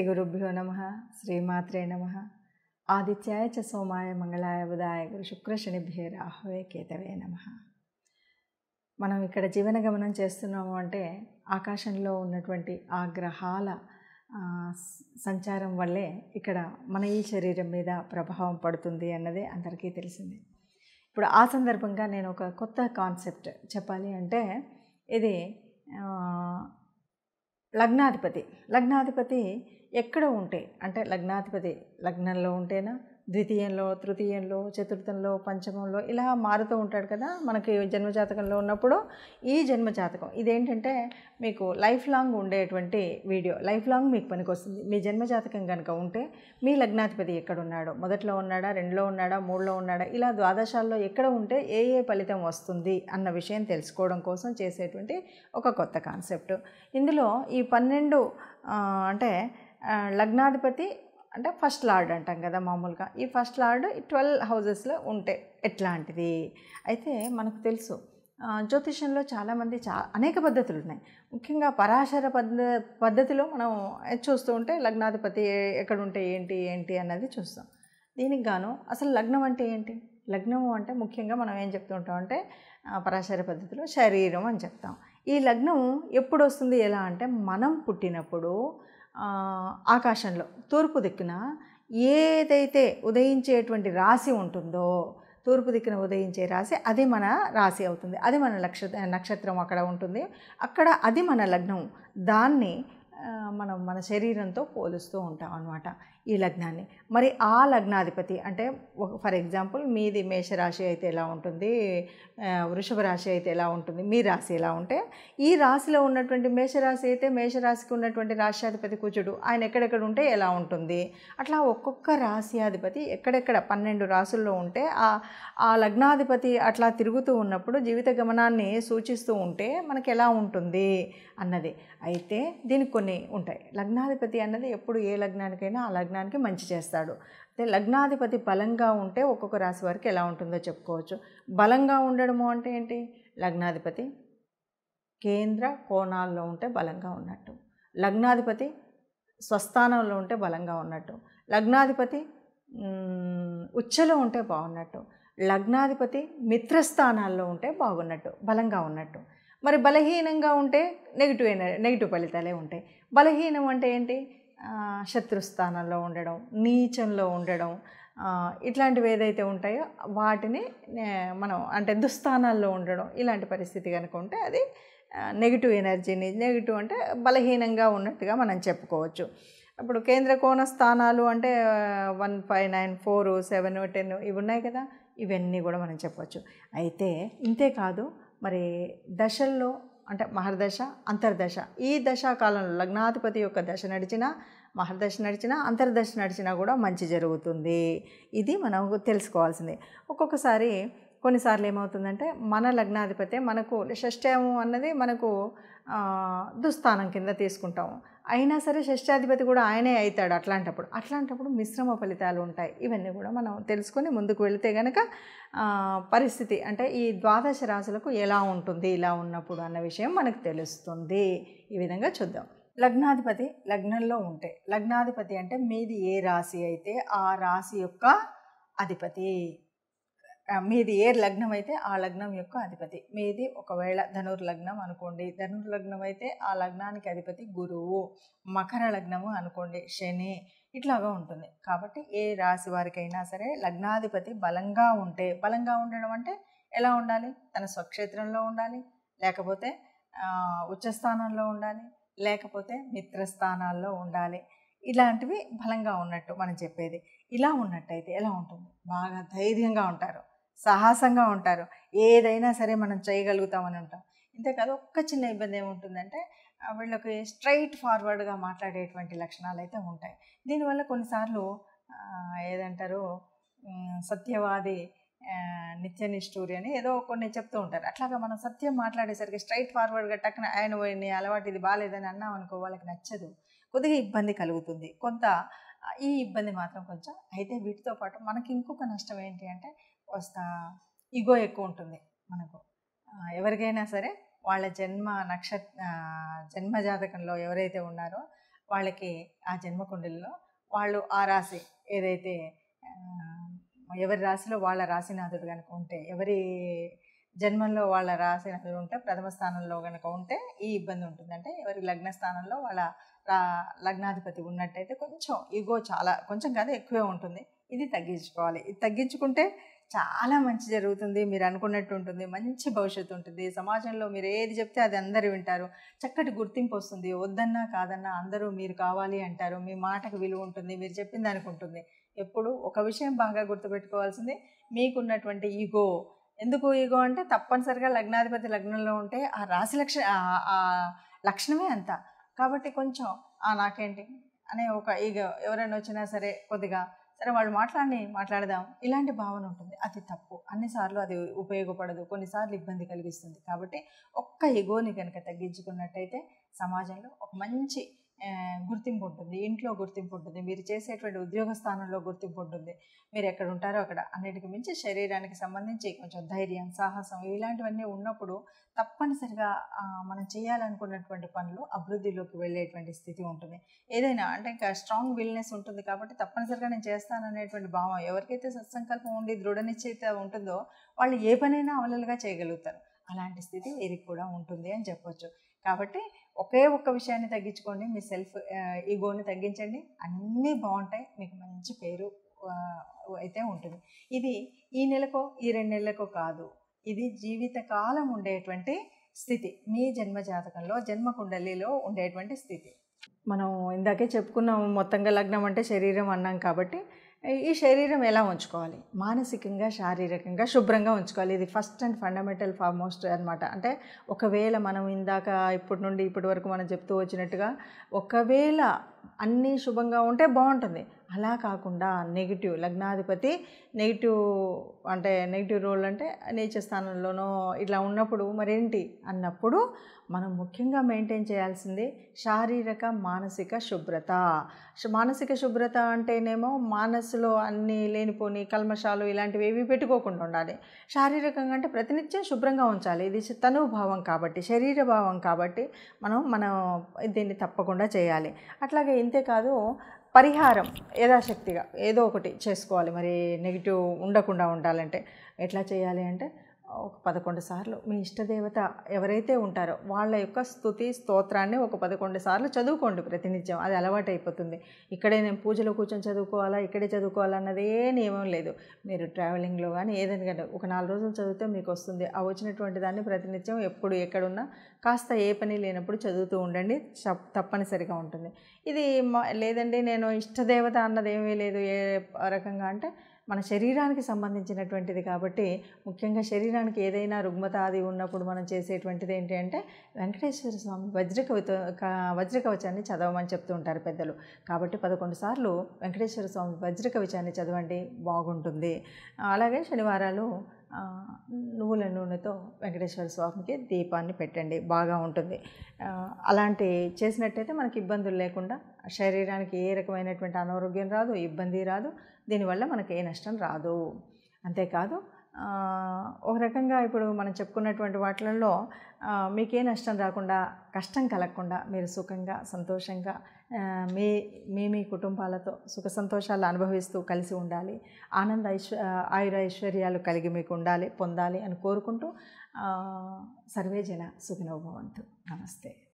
శ్రీ గురుభ్యో నమ శ్రీమాత్రే నమ ఆదిత్యాయ చ సోమాయ మంగళాయ బుధాయ గురు శుక్ర శనిభ్యే రాహవే కేతవే నమ మనం ఇక్కడ జీవన గమనం చేస్తున్నాము అంటే ఆకాశంలో ఉన్నటువంటి ఆ గ్రహాల సంచారం వల్లే ఇక్కడ మన ఈ శరీరం మీద ప్రభావం పడుతుంది అన్నది అందరికీ తెలిసింది ఇప్పుడు ఆ సందర్భంగా నేను ఒక కొత్త కాన్సెప్ట్ చెప్పాలి అంటే ఇది లగ్నాధిపతి లగ్నాధిపతి ఎక్కడ ఉంటే అంటే లగ్నాధిపతి లగ్నంలో ఉంటేనా ద్వితీయంలో తృతీయంలో చతుర్థంలో పంచమంలో ఇలా మారుతూ ఉంటాడు కదా మనకి జన్మజాతకంలో ఉన్నప్పుడు ఈ జన్మజాతకం ఇదేంటంటే మీకు లైఫ్ లాంగ్ ఉండేటువంటి వీడియో లైఫ్ లాంగ్ మీకు పనికొస్తుంది మీ జన్మజాతకం కనుక ఉంటే మీ లగ్నాధిపతి ఎక్కడ ఉన్నాడో మొదట్లో ఉన్నాడా రెండులో ఉన్నాడా మూడులో ఉన్నాడా ఇలా ద్వాదశాల్లో ఎక్కడ ఉంటే ఏ ఏ ఫలితం వస్తుంది అన్న విషయం తెలుసుకోవడం కోసం చేసేటువంటి ఒక కొత్త కాన్సెప్ట్ ఇందులో ఈ పన్నెండు అంటే లగ్నాధిపతి అంటే ఫస్ట్ లార్డ్ అంటాం కదా మామూలుగా ఈ ఫస్ట్ లార్డ్ ఈ ట్వెల్వ్ హౌజెస్లో ఉంటే ఎట్లాంటిది అయితే మనకు తెలుసు జ్యోతిషంలో చాలామంది చా అనేక పద్ధతులు ఉన్నాయి ముఖ్యంగా పరాశర పద్ధ పద్ధతిలో మనం చూస్తూ ఉంటే లగ్నాధిపతి ఎక్కడ ఉంటే ఏంటి ఏంటి అన్నది చూస్తాం దీనికి గాను అసలు లగ్నం అంటే ఏంటి లగ్నము అంటే ముఖ్యంగా మనం ఏం చెప్తూ ఉంటాం అంటే పరాశర పద్ధతిలో శరీరం అని చెప్తాం ఈ లగ్నం ఎప్పుడు వస్తుంది ఎలా అంటే మనం పుట్టినప్పుడు ఆకాశంలో తూర్పు దిక్కున ఏదైతే ఉదయించేటువంటి రాశి ఉంటుందో తూర్పు దిక్కున ఉదయించే రాశి అది మన రాశి అవుతుంది అది మన లక్ష నక్షత్రం అక్కడ ఉంటుంది అక్కడ అది మన లగ్నం దాన్ని మనం మన శరీరంతో పోలుస్తూ ఉంటాం అన్నమాట ఈ లగ్నాన్ని మరి ఆ లగ్నాధిపతి అంటే ఫర్ ఎగ్జాంపుల్ మీది మేషరాశి అయితే ఎలా ఉంటుంది వృషభ రాశి అయితే ఎలా ఉంటుంది మీ రాశి ఎలా ఉంటే ఈ రాశిలో ఉన్నటువంటి మేషరాశి అయితే మేషరాశికి ఉన్నటువంటి రాశ్యాధిపతి కూచుడు ఆయన ఎక్కడెక్కడ ఉంటే ఎలా ఉంటుంది అట్లా ఒక్కొక్క రాశ్యాధిపతి ఎక్కడెక్కడ పన్నెండు రాసుల్లో ఉంటే ఆ ఆ లగ్నాధిపతి అట్లా తిరుగుతూ ఉన్నప్పుడు జీవిత గమనాన్ని సూచిస్తూ ఉంటే మనకి ఎలా ఉంటుంది అన్నది అయితే దీనికి కొన్ని ఉంటాయి లగ్నాధిపతి అన్నది ఎప్పుడు ఏ లగ్నానికైనా ఆ లగ్నానికి మంచి చేస్తాడు అంటే లగ్నాధిపతి బలంగా ఉంటే ఒక్కొక్క రాశి వారికి ఎలా ఉంటుందో చెప్పుకోవచ్చు బలంగా ఉండడము అంటే ఏంటి లగ్నాధిపతి కేంద్ర కోణాల్లో ఉంటే బలంగా ఉన్నట్టు లగ్నాధిపతి స్వస్థానంలో ఉంటే బలంగా ఉన్నట్టు లగ్నాధిపతి ఉచ్చలో ఉంటే బాగున్నట్టు లగ్నాధిపతి మిత్రస్థానాల్లో ఉంటే బాగున్నట్టు బలంగా ఉన్నట్టు మరి బలహీనంగా ఉంటే నెగిటివ్ నెగిటివ్ ఫలితాలే ఉంటాయి బలహీనం అంటే ఏంటి శత్రుస్థానంలో ఉండడం నీచంలో ఉండడం ఇట్లాంటివి ఏదైతే ఉంటాయో వాటిని మనం అంటే దుస్థానాల్లో ఉండడం ఇలాంటి పరిస్థితి కనుక ఉంటే అది నెగిటివ్ ఎనర్జీని నెగిటివ్ అంటే బలహీనంగా ఉన్నట్టుగా మనం చెప్పుకోవచ్చు ఇప్పుడు కేంద్ర కోణ స్థానాలు అంటే one five nine four seven ten ఇవి ఉన్నాయి కదా ఇవన్నీ కూడా మనం చెప్పవచ్చు అయితే ఇంతే కాదు మరి దశల్లో అంటే మహర్దశ అంతర్దశ ఈ దశాకాలంలో లగ్నాధిపతి యొక్క దశ నడిచినా మహర్దశ నడిచినా అంతర్దశ నడిచినా కూడా మంచి జరుగుతుంది ఇది మనం తెలుసుకోవాల్సింది ఒక్కొక్కసారి కొన్నిసార్లు ఏమవుతుందంటే మన లగ్నాధిపతి మనకు షష్ఠము అన్నది మనకు దుస్థానం కింద తీసుకుంటాము అయినా సరే షష్ఠాధిపతి కూడా ఆయనే అవుతాడు అట్లాంటప్పుడు అట్లాంటప్పుడు మిశ్రమ ఫలితాలు ఉంటాయి ఇవన్నీ కూడా మనం తెలుసుకొని ముందుకు వెళితే కనుక పరిస్థితి అంటే ఈ ద్వాదశ రాశులకు ఎలా ఉంటుంది ఇలా ఉన్నప్పుడు అన్న విషయం మనకు తెలుస్తుంది ఈ విధంగా చూద్దాం లగ్నాధిపతి లగ్నంలో ఉంటే లగ్నాధిపతి అంటే మీది ఏ రాశి అయితే ఆ రాశి యొక్క అధిపతి మీది ఏ లగ్నం అయితే ఆ లగ్నం యొక్క అధిపతి మీది ఒకవేళ ధనుర్ లగ్నం అనుకోండి ధనుర్ లగ్నం అయితే ఆ లగ్నానికి అధిపతి గురువు మకర లగ్నము అనుకోండి శని ఇట్లాగా ఉంటుంది కాబట్టి ఏ రాశి వారికైనా సరే లగ్నాధిపతి బలంగా ఉంటే బలంగా ఉండడం అంటే ఎలా ఉండాలి తన స్వక్షేత్రంలో ఉండాలి లేకపోతే ఉచ్చస్థానంలో ఉండాలి లేకపోతే మిత్రస్థానాల్లో ఉండాలి ఇలాంటివి బలంగా ఉన్నట్టు మనం చెప్పేది ఇలా ఉన్నట్టయితే ఎలా ఉంటుంది బాగా ధైర్యంగా ఉంటారు సాహసంగా ఉంటారు ఏదైనా సరే మనం చేయగలుగుతామని ఉంటాం కాదు ఒక్క చిన్న ఇబ్బంది ఏముంటుందంటే వీళ్ళకి స్ట్రైట్ ఫార్వర్డ్గా మాట్లాడేటువంటి లక్షణాలు అయితే ఉంటాయి దీనివల్ల కొన్నిసార్లు ఏదంటారు సత్యవాది నిత్య నిష్ఠూరి అని ఏదో కొన్ని చెప్తూ ఉంటారు అట్లాగా మనం సత్యం మాట్లాడేసరికి స్ట్రైట్ ఫార్వర్డ్గా టక్న ఆయన నీ అలవాటు ఇది బాగాలేదని అన్నాం అనుకో వాళ్ళకి నచ్చదు కొద్దిగా ఇబ్బంది కలుగుతుంది కొంత ఈ ఇబ్బంది మాత్రం కొంచెం అయితే వీటితో పాటు మనకి ఇంకొక నష్టం ఏంటి అంటే వస్తా ఇగో ఎక్కువ ఉంటుంది మనకు ఎవరికైనా సరే వాళ్ళ జన్మ నక్షత్ర జన్మ జాతకంలో ఎవరైతే ఉన్నారో వాళ్ళకి ఆ జన్మకుండలిలో వాళ్ళు ఆ రాశి ఏదైతే ఎవరి రాశిలో వాళ్ళ రాశినాథుడు కనుక ఉంటే ఎవరి జన్మంలో వాళ్ళ రాశినాథుడు ఉంటే ప్రథమ స్థానంలో కనుక ఉంటే ఈ ఇబ్బంది ఉంటుంది అంటే ఎవరి లగ్న స్థానంలో వాళ్ళ రా లగ్నాధిపతి ఉన్నట్టయితే కొంచెం ఇగో చాలా కొంచెం కాదు ఎక్కువే ఉంటుంది ఇది తగ్గించుకోవాలి ఇది తగ్గించుకుంటే చాలా మంచి జరుగుతుంది మీరు అనుకున్నట్టు ఉంటుంది మంచి భవిష్యత్తు ఉంటుంది సమాజంలో మీరు ఏది చెప్తే అది అందరు వింటారు చక్కటి గుర్తింపు వస్తుంది వద్దన్నా కాదన్నా అందరూ మీరు కావాలి అంటారు మీ మాటకు విలువ ఉంటుంది మీరు చెప్పిన దానికి ఉంటుంది ఎప్పుడు ఒక విషయం బాగా గుర్తుపెట్టుకోవాల్సింది మీకున్నటువంటి ఈగో ఎందుకు ఈగో అంటే తప్పనిసరిగా లగ్నాధిపతి లగ్నంలో ఉంటే ఆ రాశి లక్ష ఆ లక్షణమే అంత కాబట్టి కొంచెం నాకేంటి అనే ఒక ఈగో ఎవరైనా వచ్చినా సరే కొద్దిగా సరే వాళ్ళు మాట్లాడి మాట్లాడదాం ఇలాంటి భావన ఉంటుంది అది తప్పు అన్నిసార్లు అది ఉపయోగపడదు కొన్నిసార్లు ఇబ్బంది కలిగిస్తుంది కాబట్టి ఒక్క ఎగోని కనుక తగ్గించుకున్నట్టయితే సమాజంలో ఒక మంచి గుర్తింపు ఉంటుంది ఇంట్లో గుర్తింపు ఉంటుంది మీరు చేసేటువంటి ఉద్యోగ స్థానంలో గుర్తింపు ఉంటుంది మీరు ఎక్కడ ఉంటారో అక్కడ అన్నిటికి మించి శరీరానికి సంబంధించి కొంచెం ధైర్యం సాహసం ఇలాంటివన్నీ ఉన్నప్పుడు తప్పనిసరిగా మనం చేయాలనుకున్నటువంటి పనులు అభివృద్ధిలోకి వెళ్ళేటువంటి స్థితి ఉంటుంది ఏదైనా అంటే ఇంకా స్ట్రాంగ్ విల్నెస్ ఉంటుంది కాబట్టి తప్పనిసరిగా నేను చేస్తాను అనేటువంటి భావం ఎవరికైతే సత్సంకల్పం ఉండి దృఢ నిశ్చయిత ఉంటుందో వాళ్ళు ఏ పనైనా అవలలుగా చేయగలుగుతారు అలాంటి స్థితి వీరికి కూడా ఉంటుంది అని చెప్పొచ్చు కాబట్టి ఒకే ఒక్క విషయాన్ని తగ్గించుకోండి మీ సెల్ఫ్ ఈగోని తగ్గించండి అన్నీ బాగుంటాయి మీకు మంచి పేరు అయితే ఉంటుంది ఇది ఈ నెలకో ఈ రెండు నెలలకో కాదు ఇది జీవితకాలం ఉండేటువంటి స్థితి మీ జన్మ జాతకంలో జన్మ కుండలిలో ఉండేటువంటి స్థితి మనం ఇందాకే చెప్పుకున్నాము మొత్తంగా లగ్నం అంటే శరీరం అన్నాం కాబట్టి ఈ శరీరం ఎలా ఉంచుకోవాలి మానసికంగా శారీరకంగా శుభ్రంగా ఉంచుకోవాలి ఇది ఫస్ట్ అండ్ ఫండమెంటల్ ఫార్మోస్ట్ అనమాట అంటే ఒకవేళ మనం ఇందాక ఇప్పటి నుండి ఇప్పటి వరకు మనం చెప్తూ వచ్చినట్టుగా ఒకవేళ అన్నీ శుభంగా ఉంటే బాగుంటుంది అలా కాకుండా నెగిటివ్ లగ్నాధిపతి నెగిటివ్ అంటే నెగిటివ్ రోల్ అంటే నీచ స్థానంలోనో ఇట్లా ఉన్నప్పుడు మరేంటి అన్నప్పుడు మనం ముఖ్యంగా మెయింటైన్ చేయాల్సింది శారీరక మానసిక శుభ్రత మానసిక శుభ్రత అంటేనేమో మనసులో అన్నీ లేనిపోని కల్మషాలు ఇలాంటివి ఏవి పెట్టుకోకుండా ఉండాలి శారీరకంగా అంటే ప్రతినిత్యం శుభ్రంగా ఉంచాలి ఇది తను భావం కాబట్టి శరీర భావం కాబట్టి మనం మనం దీన్ని తప్పకుండా చేయాలి అట్లాగే అలాగే ఇంతేకాదు పరిహారం యథాశక్తిగా ఏదో ఒకటి చేసుకోవాలి మరి నెగిటివ్ ఉండకుండా ఉండాలంటే ఎట్లా చేయాలి అంటే ఒక పదకొండు సార్లు మీ ఇష్టదేవత ఎవరైతే ఉంటారో వాళ్ళ యొక్క స్థుతి స్తోత్రాన్ని ఒక పదకొండు సార్లు చదువుకోండి ప్రతినిత్యం అది అలవాటు అయిపోతుంది ఇక్కడే నేను పూజలో కూర్చొని చదువుకోవాలా ఇక్కడే చదువుకోవాలన్నదే నియమం లేదు మీరు ట్రావెలింగ్లో కానీ ఏదైనా కానీ ఒక నాలుగు రోజులు చదివితే మీకు వస్తుంది ఆ వచ్చినటువంటి దాన్ని ప్రతినిత్యం ఎప్పుడు ఎక్కడున్నా కాస్త ఏ పని లేనప్పుడు చదువుతూ ఉండండి తప్పనిసరిగా ఉంటుంది ఇది లేదండి నేను ఇష్టదేవత అన్నది ఏమీ లేదు ఏ రకంగా అంటే మన శరీరానికి సంబంధించినటువంటిది కాబట్టి ముఖ్యంగా శరీరానికి ఏదైనా రుగ్మత అది ఉన్నప్పుడు మనం చేసేటువంటిది ఏంటి అంటే వెంకటేశ్వర స్వామి వజ్రకవిత వజ్రకవచాన్ని చదవమని చెప్తూ ఉంటారు పెద్దలు కాబట్టి పదకొండు సార్లు వెంకటేశ్వర స్వామి వజ్రకవచాన్ని చదవండి బాగుంటుంది అలాగే శనివారాలు నువ్వుల నూనెతో వెంకటేశ్వర స్వామికి దీపాన్ని పెట్టండి బాగా ఉంటుంది అలాంటి చేసినట్టయితే మనకి ఇబ్బందులు లేకుండా శరీరానికి ఏ రకమైనటువంటి అనారోగ్యం రాదు ఇబ్బంది రాదు దీనివల్ల మనకి ఏ నష్టం రాదు అంతేకాదు ఒక రకంగా ఇప్పుడు మనం చెప్పుకున్నటువంటి వాటిలలో మీకే నష్టం రాకుండా కష్టం కలగకుండా మీరు సుఖంగా సంతోషంగా మీ మీ మీ కుటుంబాలతో సుఖ సంతోషాలు అనుభవిస్తూ కలిసి ఉండాలి ఆనంద ఐశ్వ ఆయుర ఐశ్వర్యాలు కలిగి మీకు ఉండాలి పొందాలి అని కోరుకుంటూ సర్వేజన సుఖినోభవంతు నమస్తే